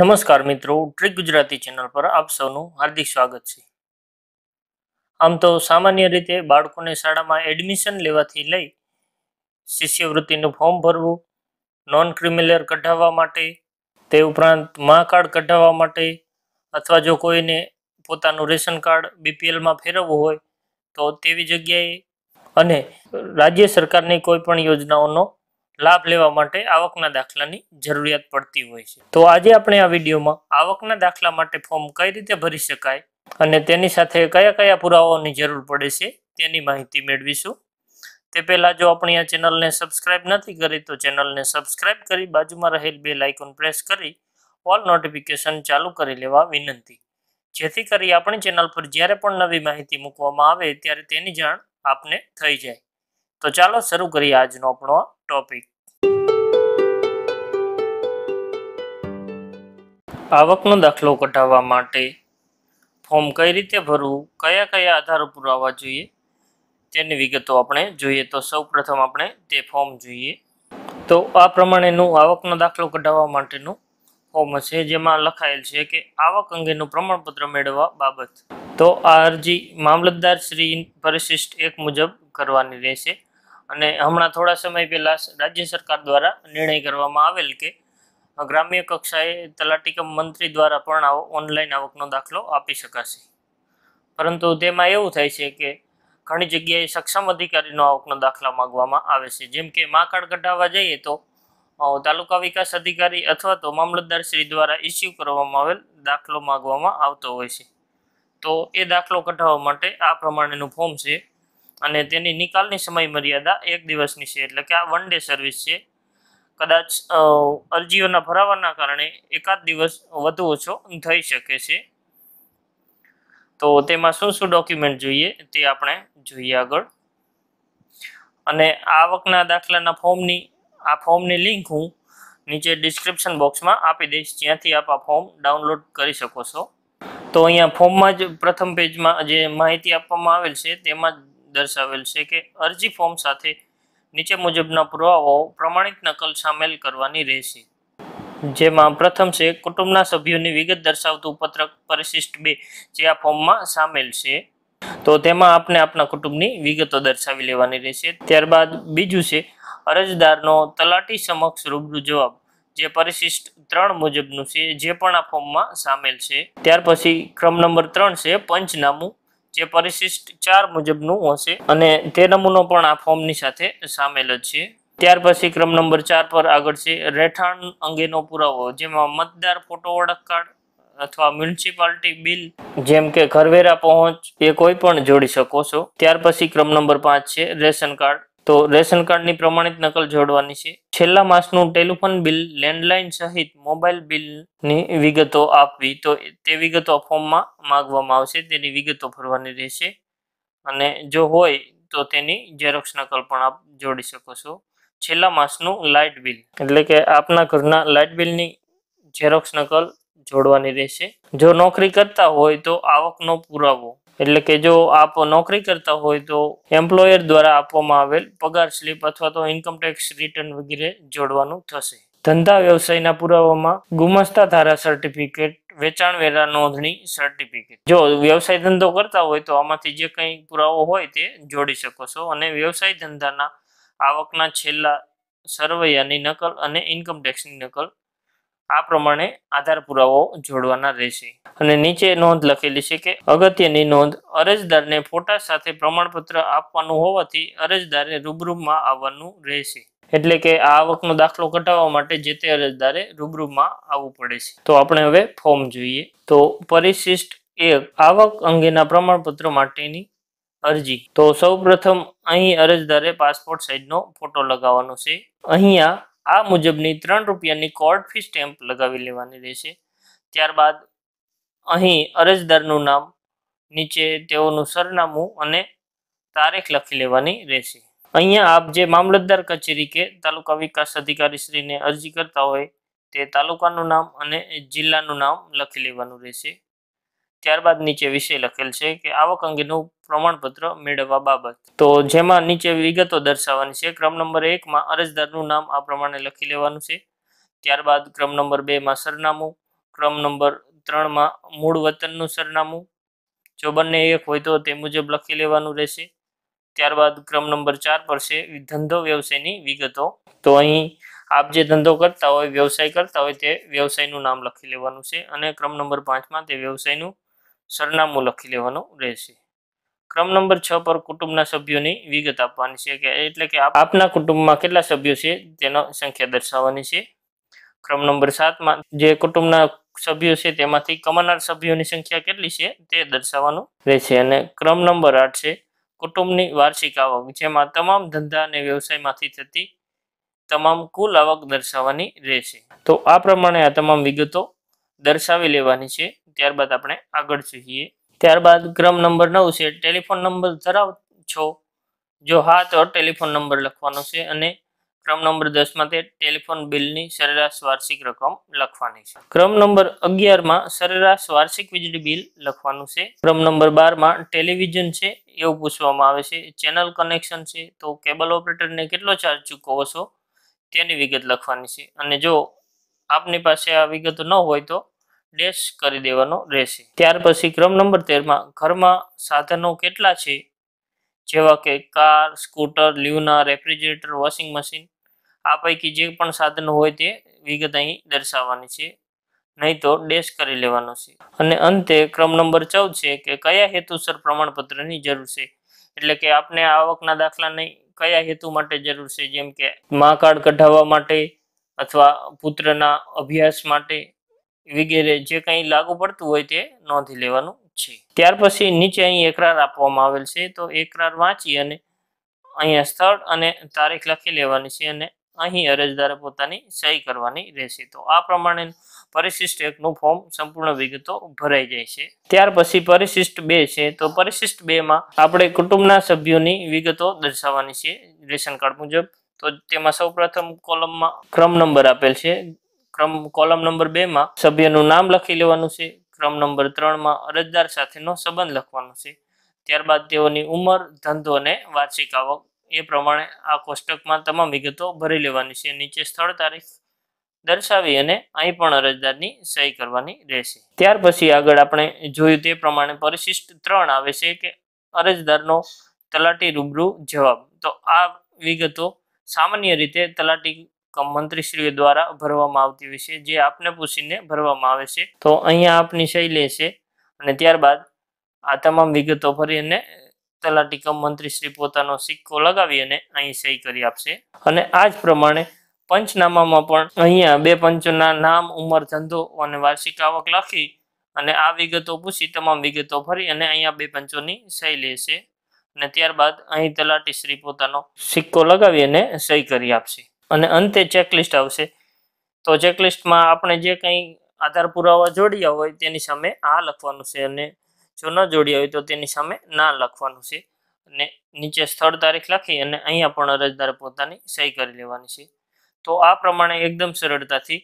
નમસ્કાર મિત્રો trick Gujarati channel પર આપ સૌનું હાર્દિક સ્વાગત છે આમ તો સામાન્ય રીતે બાળકોને શાળામાં એડમિશન લેવાથી લઈ શિષ્યવૃત્તિનું ફોર્મ ભરવું નોન ક્રિમિનલર કઢાવવા માટે તે ઉપરાંત મા કાર્ડ કઢાવવા માટે અથવા જો કોઈને પોતાનું રેશન કાર્ડ બીપીએલમાં ફેરવવું હોય તો તેવી જગ્યાએ અને રાજ્ય સરકારની કોઈ પણ યોજનાઓનો લાભ લેવા માટે આવકના દાખલાની જરૂરિયાત પડતી હોય છે તો આજે આપણે આ વિડીયોમાં આવકના દાખલા માટે ફોર્મ કઈ રીતે ભરી શકાય અને તેની સાથે કયા કયા પુરાવાઓની જરૂર પડે છે તેની માહિતી મેળવીશું તે પહેલાં જો આપણી આ ચેનલને સબસ્ક્રાઇબ નથી કરી તો ચેનલને સબસ્ક્રાઇબ કરી બાજુમાં રહેલ બે લાઇકોન પ્રેસ કરી ઓલ નોટિફિકેશન ચાલુ કરી લેવા વિનંતી જેથી કરી આપણી ચેનલ પર જ્યારે પણ નવી માહિતી મૂકવામાં આવે ત્યારે તેની જાણ આપને થઈ જાય તો ચાલો શરૂ કરીએ આજનો આપણો ટોપિક આવકનો દાખલો કઢાવવા માટે ફોર્મ કઈ રીતે ભરવું કયા કયા આધારો પુરાવા જોઈએ તેની વિગતો આપણે જોઈએ તો સૌપ્રથમ આપણે તે ફોર્મ જોઈએ તો આ પ્રમાણેનું આવકનો દાખલો કઢાવવા માટેનું ફોર્મ છે જેમાં લખાયેલ છે કે આવક અંગેનું પ્રમાણપત્ર મેળવવા બાબત તો આ અરજી મામલતદાર શ્રી પરિશિષ્ટ એક મુજબ કરવાની રહેશે અને હમણાં થોડા સમય પહેલાં રાજ્ય સરકાર દ્વારા નિર્ણય કરવામાં આવેલ કે ગ્રામ્ય કક્ષાએ તલાટીકમ મંત્રી દ્વારા પણ આવો ઓનલાઈન આવકનો દાખલો આપી શકાશે પરંતુ તેમાં એવું થાય છે કે ઘણી જગ્યાએ સક્ષમ અધિકારીનો આવકનો દાખલા માગવામાં આવે છે જેમ કે માકાડ કઢાવવા જઈએ તો તાલુકા વિકાસ અધિકારી અથવા તો મામલતદાર શ્રી દ્વારા ઇસ્યુ કરવામાં આવેલ દાખલો માગવામાં આવતો હોય છે તો એ દાખલો કઢાવવા માટે આ પ્રમાણેનું ફોર્મ છે અને તેની નિકાલની સમય મર્યાદા એક દિવસની છે એટલે કે આ વન ડે સર્વિસ છે કદાચ અરજીઓના ભરાવાના કારણે એકાદ દિવસ વધુ ઓછો થઈ શકે છે તો તેમાં શું શું ડોક્યુમેન્ટ જોઈએ તે આપણે જોઈએ આગળ અને આવકના દાખલાના ફોર્મની આ ફોર્મની લિંક હું નીચે ડિસ્ક્રિપ્શન બોક્સમાં આપી દઈશ જ્યાંથી આપ આ ફોર્મ ડાઉનલોડ કરી શકો છો તો અહીંયા ફોર્મમાં જ પ્રથમ પેજમાં જે માહિતી આપવામાં આવેલ છે તેમાં દર્શાવેલ છે કે અરજી ફોર્મ સાથે નીચે મુજબના પુરાવાઓ પ્રમાણિત નકલ સામેલ કરવાની રહેશે જેમાં પ્રથમ છે કુટુંબના સભ્યોની વિગત દર્શાવતું પત્રક પરિશિષ્ટ બે જે આ ફોર્મમાં સામેલ છે તો તેમાં આપને આપના કુટુંબની વિગતો દર્શાવી લેવાની રહેશે ત્યારબાદ બીજું છે અરજદારનો તલાટી સમક્ષ રૂબરૂ જવાબ જે પરિશિષ્ટ ત્રણ મુજબનું છે જે પણ આ ફોર્મમાં સામેલ છે ત્યાર પછી ક્રમ નંબર ત્રણ છે પંચનામું જે પરિશિષ્ટ ચાર મુજબનું હશે અને તે નમૂનો પણ આ ફોર્મની સાથે સામેલ જ છે ત્યાર પછી ક્રમ નંબર ચાર પર આગળ છે રહેઠાણ અંગેનો પુરાવો જેમાં મતદાર ફોટો ઓળખ કાર્ડ અથવા મ્યુનિસિપાલિટી બિલ જેમ કે ઘરવેરા પહોંચ એ કોઈ પણ જોડી શકો છો ત્યાર પછી ક્રમ નંબર પાંચ છે રેશન કાર્ડ તો રેશન કાર્ડની પ્રમાણિત નકલ જોડવાની છે છેલ્લા માસનું ટેલિફોન બિલ લેન્ડલાઇન સહિત મોબાઈલ બિલની વિગતો આપવી તો તે વિગતો ફોર્મમાં માગવામાં આવશે તેની વિગતો ભરવાની રહેશે અને જો હોય તો તેની ઝેરોક્ષ નકલ પણ આપ જોડી શકો છો છેલ્લા માસનું લાઇટ બિલ એટલે કે આપના ઘરના લાઇટ બિલની ઝેરોક્ષ નકલ જોડવાની રહેશે જો નોકરી કરતા હોય તો આવકનો પુરાવો એટલે કે જો આપ નોકરી કરતા હોય તો એમ્પ્લોયર દ્વારા આપવામાં આવેલ પગાર સ્લીપ અથવા તો ઇન્કમટેક્સ રિટર્ન વગેરે જોડવાનું થશે ધંધા વ્યવસાયના પુરાવામાં ગુમાસ્તા ધારા સર્ટિફિકેટ વેચાણ વેરા નોંધણી સર્ટિફિકેટ જો વ્યવસાય ધંધો કરતા હોય તો આમાંથી જે કંઈ પુરાવો હોય તે જોડી શકો છો અને વ્યવસાય ધંધાના આવકના છેલ્લા સરવૈયાની નકલ અને ઇન્કમટેક્સની નકલ આ પ્રમાણે આધાર પુરાવો જોડવાના રહેશે અને નીચે નોંધ લખેલી છે કે અગત્યની નોંધ અરજદારને ફોટા સાથે પ્રમાણપત્ર આપવાનું હોવાથી અરજદારે રૂબરૂમાં આવવાનું રહેશે એટલે કે આ આવકનો દાખલો કઢાવવા માટે જે તે અરજદારે રૂબરૂમાં આવવું પડે છે તો આપણે હવે ફોર્મ જોઈએ તો પરિશિષ્ટ એક આવક અંગેના પ્રમાણપત્ર માટેની અરજી તો સૌ પ્રથમ અહીં અરજદારે પાસપોર્ટ સાઇઝનો ફોટો લગાવવાનો છે અહીંયા આ મુજબની ત્રણ રૂપિયાની કોર્ટ ફી સ્ટેમ્પ લગાવી લેવાની રહેશે ત્યારબાદ અહીં અરજદારનું નામ નીચે તેઓનું સરનામું અને તારીખ લખી લેવાની રહેશે અહીંયા આપ જે મામલતદાર કચેરી કે તાલુકા વિકાસ અધિકારી શ્રીને અરજી કરતા હોય તે તાલુકાનું નામ અને જિલ્લાનું નામ લખી લેવાનું રહેશે ત્યારબાદ નીચે વિષય લખેલ છે કે આવક અંગેનું પ્રમાણપત્ર મેળવવા બાબત તો જેમાં નીચે વિગતો દર્શાવવાની છે ક્રમ નંબર એકમાં અરજદારનું નામ આ પ્રમાણે લખી લેવાનું છે ત્યારબાદ ક્રમ નંબર બેમાં સરનામું ક્રમ નંબર ત્રણમાં મૂળ વતનનું સરનામું જો બંને એક હોય તો તે મુજબ લખી લેવાનું રહેશે ત્યારબાદ ક્રમ નંબર ચાર પર છે ધંધો વ્યવસાયની વિગતો તો અહીં આપ જે ધંધો કરતા હોય વ્યવસાય કરતા હોય તે વ્યવસાયનું નામ લખી લેવાનું છે અને ક્રમ નંબર પાંચમાં તે વ્યવસાયનું સરનામું લખી લેવાનું રહેશે ક્રમ નંબર છ પર કુટુંબના સભ્યોની વિગત આપવાની છે કે એટલે કે આપના કુટુંબમાં કેટલા સભ્યો છે તેનો સંખ્યા દર્શાવવાની છે ક્રમ નંબર સાતમાં જે કુટુંબના સભ્યો છે તેમાંથી કમાનાર સભ્યોની સંખ્યા કેટલી છે તે દર્શાવવાનું રહેશે અને ક્રમ નંબર આઠ છે કુટુંબની વાર્ષિક આવક જેમાં તમામ ધંધા અને વ્યવસાયમાંથી થતી તમામ કુલ આવક દર્શાવવાની રહેશે તો આ પ્રમાણે આ તમામ વિગતો દર્શાવી લેવાની છે ત્યારબાદ આપણે આગળ જઈએ ત્યારબાદ ક્રમ નંબર નવ છે ટેલિફોન નંબર ધરાવ છો જો હા તો ટેલિફોન નંબર લખવાનો છે અને ક્રમ નંબર દસમાં તે ટેલિફોન બિલની સરેરાશ વાર્ષિક રકમ લખવાની છે ક્રમ નંબર અગિયારમાં સરેરાશ વાર્ષિક વીજળી બિલ લખવાનું છે ક્રમ નંબર બારમાં ટેલિવિઝન છે એવું પૂછવામાં આવે છે ચેનલ કનેક્શન છે તો કેબલ ઓપરેટરને કેટલો ચાર્જ ચૂકવો છો તેની વિગત લખવાની છે અને જો આપની પાસે આ વિગત ન હોય તો ડેશ કરી દેવાનો રહેશે ત્યાર પછી ક્રમ નંબર તેરમાં ઘરમાં સાધનો કેટલા છે જેવા કે car scooter Luna refrigerator washing machine આ પૈકી જે પણ સાધનો હોય તે વિગત અહીં દર્શાવવાની છે નહીં તો ડેશ કરી લેવાનો છે અને અંતે ક્રમ નંબર ચૌદ છે કે કયા હેતુસર પ્રમાણપત્રની જરૂર છે એટલે કે આપને આવકના દાખલા નહીં કયા હેતુ માટે જરૂર છે જેમ કે માં કાર્ડ કઢાવવા માટે અથવા પુત્રના અભ્યાસ માટે વગેરે જે કંઈ લાગુ પડતું હોય તે નોંધી લેવાનું છે ત્યાર પછી નીચે અહીં એકરાર આપવામાં આવેલ છે તો એકરાર વાંચી અને અહીંયા સ્થળ અને તારીખ લખી લેવાની છે અને અહીં અરજદારે પોતાની સહી કરવાની રહેશે તો આ પ્રમાણે પરિશિષ્ટ એકનું ફોર્મ સંપૂર્ણ વિગતો ભરાઈ જાય છે ત્યાર પછી પરિશિષ્ટ બે છે તો પરિશિષ્ટ બેમાં આપણે કુટુંબના સભ્યોની વિગતો દર્શાવવાની છે રેશન કાર્ડ મુજબ તો તેમાં સૌપ્રથમ કોલમમાં ક્રમ નંબર આપેલ છે ક્રમ કોલમ નંબર બે માં સભ્યનું નામ લખી લેવાનું છે ક્રમ નંબર ત્રણ માં અરજદાર સાથેનો સંબંધ લખવાનો છે ત્યારબાદ તેઓની ઉંમર ધંધો અને વાર્ષિક આવક એ પ્રમાણે આ કોષ્ટકમાં તમામ વિગતો ભરી લેવાની છે નીચે સ્થળ તારીખ દર્શાવી અને અહીં પણ અરજદારની સહી કરવાની રહેશે ત્યાર પછી આગળ આપણે જોયું તે પ્રમાણે પરિશિષ્ટ ત્રણ આવે છે કે અરજદારનો તલાટી રૂબરૂ જવાબ તો આ વિગતો સામાન્ય રીતે તલાટી કમ મંત્રીશ્રીઓ દ્વારા ભરવામાં આવતી હોય છે જે આપને પૂછીને ભરવામાં આવે છે તો અહીંયા આપની શૈલી છે અને ત્યારબાદ આ તમામ વિગતો ભરી અને તલાટી કમ મંત્રીશ્રી પોતાનો સિક્કો લગાવી અને અહીં સહી કરી આપશે અને આ જ પ્રમાણે પંચનામામાં પણ અહીંયા બે પંચોના નામ ઉંમર ધંધો અને વાર્ષિક આવક લખી અને આ વિગતો પૂછી તમામ વિગતો ભરી અને અહીંયા બે પંચોની સહી લેશે અને ત્યારબાદ અહીં તલાટી શ્રી પોતાનો સિક્કો લગાવી અને સહી કરી આપશે અને અંતે ચેકલિસ્ટ આવશે તો ચેકલિસ્ટમાં આપણે જે કંઈ આધાર પુરાવા જોડ્યા હોય તેની સામે આ લખવાનું છે અને જો ન જોડ્યા હોય તો તેની સામે ના લખવાનું છે અને નીચે સ્થળ તારીખ લખી અને અહીંયા પણ અરજદાર પોતાની સહી કરી લેવાની છે તો આ પ્રમાણે એકદમ સરળતાથી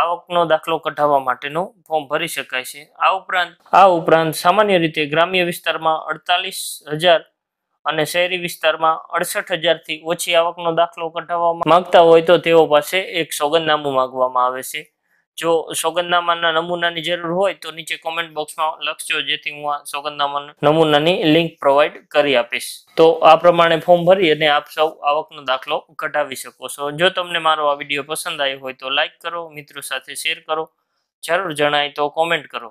આવકનો દાખલો કઢાવવા માટેનું ફોર્મ ભરી શકાય છે આ ઉપરાંત આ ઉપરાંત સામાન્ય રીતે ગ્રામ્ય વિસ્તારમાં અડતાલીસ હજાર અને શહેરી વિસ્તારમાં અડસઠ હજારથી ઓછી આવકનો દાખલો કઢાવવા માંગતા હોય તો તેઓ પાસે એક સોગંદનામું માગવામાં આવે છે જો સોગંદનામાના નમૂનાની જરૂર હોય તો નીચે કોમેન્ટ બોક્સમાં લખજો જેથી હું આ સોગંદનામાના નમૂનાની લિંક પ્રોવાઈડ કરી આપીશ તો આ પ્રમાણે ફોર્મ ભરી અને આપ સૌ આવકનો દાખલો કઢાવી શકો છો જો તમને મારો આ વિડીયો પસંદ આવ્યો હોય તો લાઇક કરો મિત્રો સાથે શેર કરો જરૂર જણાય તો કોમેન્ટ કરો